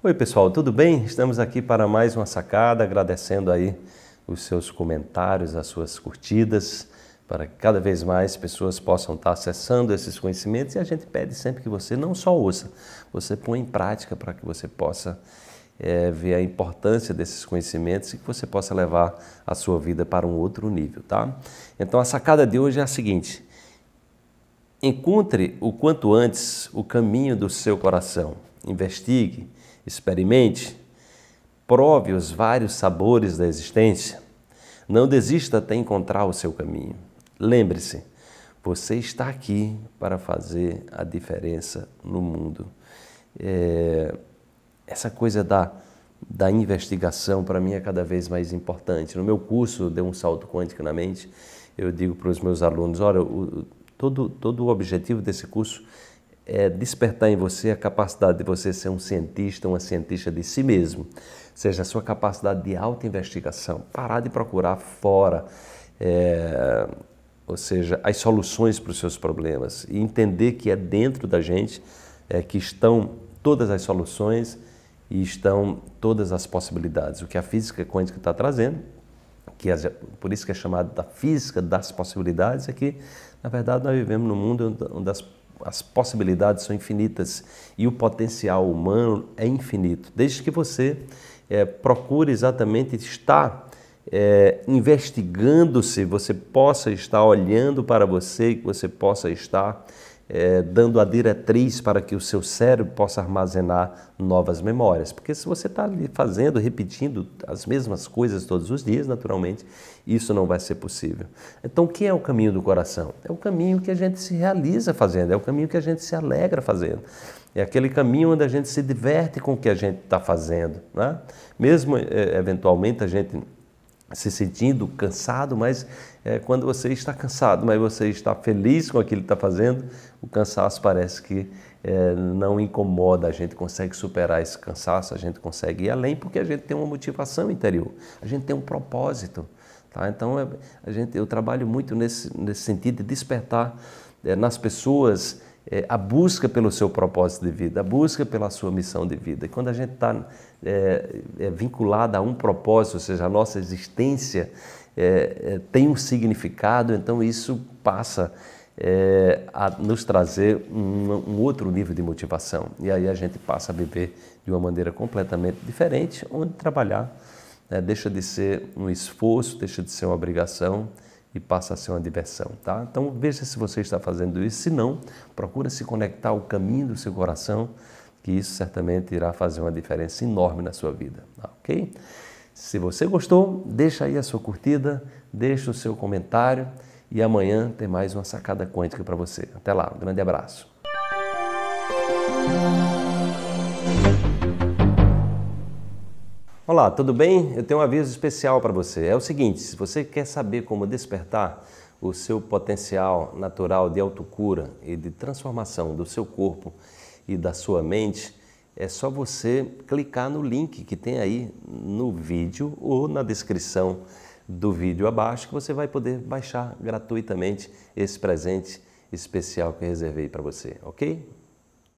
Oi, pessoal, tudo bem? Estamos aqui para mais uma sacada, agradecendo aí os seus comentários, as suas curtidas, para que cada vez mais pessoas possam estar acessando esses conhecimentos e a gente pede sempre que você não só ouça, você põe em prática para que você possa é, ver a importância desses conhecimentos e que você possa levar a sua vida para um outro nível, tá? Então a sacada de hoje é a seguinte: encontre o quanto antes o caminho do seu coração, investigue Experimente, prove os vários sabores da existência. Não desista até encontrar o seu caminho. Lembre-se, você está aqui para fazer a diferença no mundo. É, essa coisa da, da investigação, para mim, é cada vez mais importante. No meu curso, deu um salto quântico na mente, eu digo para os meus alunos: olha, o, todo, todo o objetivo desse curso é despertar em você a capacidade de você ser um cientista, uma cientista de si mesmo. Ou seja, a sua capacidade de auto-investigação. Parar de procurar fora, é, ou seja, as soluções para os seus problemas. E entender que é dentro da gente é, que estão todas as soluções e estão todas as possibilidades. O que a física quântica está trazendo, que é, por isso que é chamada da física das possibilidades, é que, na verdade, nós vivemos num mundo onde as possibilidades as possibilidades são infinitas e o potencial humano é infinito, desde que você é, procure exatamente estar é, investigando-se, você possa estar olhando para você, que você possa estar é, dando a diretriz para que o seu cérebro possa armazenar novas memórias. Porque se você está ali fazendo, repetindo as mesmas coisas todos os dias, naturalmente, isso não vai ser possível. Então, o que é o caminho do coração? É o caminho que a gente se realiza fazendo, é o caminho que a gente se alegra fazendo. É aquele caminho onde a gente se diverte com o que a gente está fazendo. Né? Mesmo, é, eventualmente, a gente se sentindo cansado, mas é, quando você está cansado, mas você está feliz com aquilo que está fazendo, o cansaço parece que é, não incomoda, a gente consegue superar esse cansaço, a gente consegue ir além porque a gente tem uma motivação interior, a gente tem um propósito. Tá? Então é, a gente, eu trabalho muito nesse, nesse sentido de despertar é, nas pessoas é, a busca pelo seu propósito de vida, a busca pela sua missão de vida. E quando a gente está é, é vinculado a um propósito, ou seja, a nossa existência é, é, tem um significado, então isso passa é, a nos trazer um, um outro nível de motivação. E aí a gente passa a viver de uma maneira completamente diferente, onde trabalhar. Né, deixa de ser um esforço, deixa de ser uma obrigação e passa a ser uma diversão, tá? Então veja se você está fazendo isso, se não, procura se conectar ao caminho do seu coração, que isso certamente irá fazer uma diferença enorme na sua vida, tá? ok? Se você gostou, deixa aí a sua curtida, deixa o seu comentário e amanhã tem mais uma sacada quântica para você. Até lá, um grande abraço. Olá, tudo bem? Eu tenho um aviso especial para você. É o seguinte: se você quer saber como despertar o seu potencial natural de autocura e de transformação do seu corpo e da sua mente, é só você clicar no link que tem aí no vídeo ou na descrição do vídeo abaixo que você vai poder baixar gratuitamente esse presente especial que eu reservei para você, ok?